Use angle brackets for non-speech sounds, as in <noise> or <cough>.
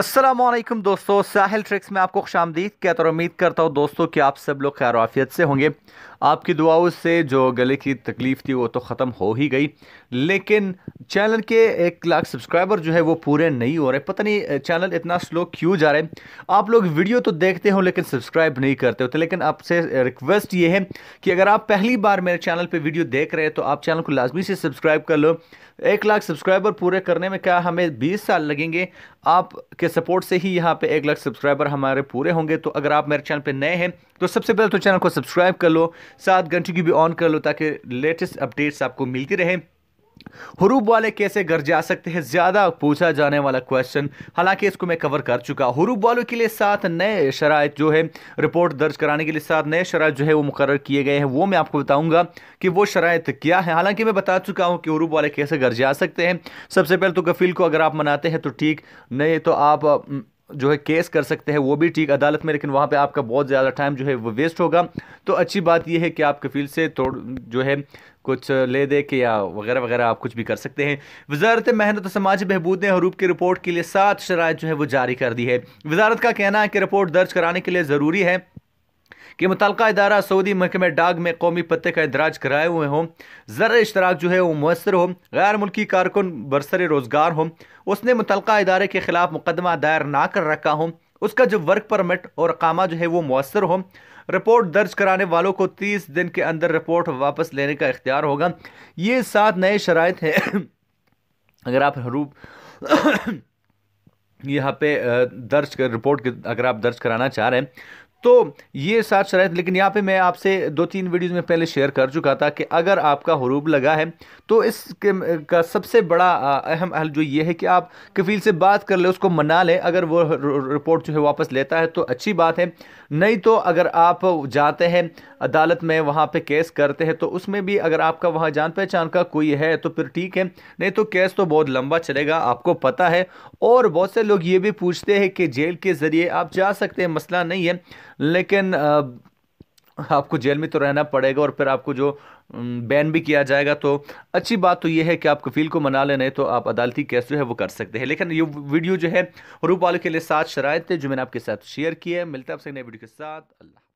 असलम दोस्तों साहिल ट्रिक्स में आपको खुश आमदीद कहता और उम्मीद करता हूँ दोस्तों कि आप सब लोग खैर आफियत से होंगे आपकी दुआओं से जो गले की तकलीफ़ थी वो तो ख़त्म हो ही गई लेकिन चैनल के एक लाख सब्सक्राइबर जो है वो पूरे नहीं हो रहे पता नहीं चैनल इतना स्लो क्यों जा रहे आप लोग वीडियो तो देखते हो लेकिन सब्सक्राइब नहीं करते होते तो लेकिन आपसे रिक्वेस्ट ये है कि अगर आप पहली बार मेरे चैनल पर वीडियो देख रहे हैं तो आप चैनल को लाजमी से सब्सक्राइब कर लो एक लाख सब्सक्राइबर पूरे करने में क्या हमें बीस साल लगेंगे आपके सपोर्ट से ही यहाँ पे एक लाख सब्सक्राइबर हमारे पूरे होंगे तो अगर आप मेरे चैनल पे नए हैं तो सबसे पहले तो चैनल को सब्सक्राइब कर लो सात घंटे की भी ऑन कर लो ताकि लेटेस्ट अपडेट्स आपको मिलती रहे हरूब वाले कैसे घर जा सकते हैं ज़्यादा पूछा जाने वाला क्वेश्चन हालांकि इसको मैं कवर कर चुका हरूब वालों के लिए सात नए शराय जो है रिपोर्ट दर्ज कराने के लिए सात नए शराय जो है वो मुकर किए गए हैं वो मैं आपको बताऊंगा कि वो शराय क्या है हालांकि मैं बता चुका हूं कि हरूब वाले कैसे घर जा सकते हैं सबसे पहले तो कफील को अगर आप मनाते हैं तो ठीक नहीं तो आप जो है केस कर सकते हैं वो भी ठीक अदालत में लेकिन वहाँ पे आपका बहुत ज़्यादा टाइम जो है वो वेस्ट होगा तो अच्छी बात ये है कि आप कफील से थोड़ जो है कुछ ले दे के या वगैरह वगैरह आप कुछ भी कर सकते हैं वजारत मेहनत और समाजी बहबूद ने हरूप की रिपोर्ट के लिए सात शराय जो है वो जारी कर दी है वजारत का कहना है कि रिपोर्ट दर्ज कराने के लिए ज़रूरी है कि मुतल इदारा सऊदी महकमे डाक में कौमी पते का इंदराज कराए हुए हों ज़र इश्तराक जो है वो मवसर हो गैर मुल्की कारकुन बरसर रोज़गार हो उसने मुतल इदारे के ख़िलाफ़ मुकदमा दायर ना कर रखा हो उसका जो वर्क परमिट और कामा जो है वो मवसर हो रिपोर्ट दर्ज कराने वालों को तीस दिन के अंदर रिपोर्ट वापस लेने का इख्तियार होगा ये सात नए शराय हैं <coughs> अगर आप हरूप <coughs> यहाँ पे दर्ज कर रिपोर्ट अगर आप दर्ज कराना चाह रहे हैं तो ये सात शरात लेकिन यहाँ पे मैं आपसे दो तीन वीडियोज़ में पहले शेयर कर चुका था कि अगर आपका हरूब लगा है तो इस का सबसे बड़ा अहम अहल जो ये है कि आप कफील से बात कर ले उसको मना लें अगर वो रिपोर्ट जो है वापस लेता है तो अच्छी बात है नहीं तो अगर आप जाते हैं अदालत में वहाँ पे केस करते हैं तो उसमें भी अगर आपका वहाँ जान पहचान का कोई है तो फिर ठीक है नहीं तो केस तो बहुत लंबा चलेगा आपको पता है और बहुत से लोग ये भी पूछते हैं कि जेल के ज़रिए आप जा सकते हैं मसला नहीं है लेकिन आपको जेल में तो रहना पड़ेगा और फिर आपको जो बैन भी किया जाएगा तो अच्छी बात तो यह है कि आप कफील को मना ले नहीं तो आप अदालती केस जो है वो कर सकते हैं लेकिन ये वीडियो जो है रूप वालों के लिए सात शराय थे जो मैंने आपके साथ शेयर किया है मिलता है आपसे नए वीडियो के साथ अल्लाह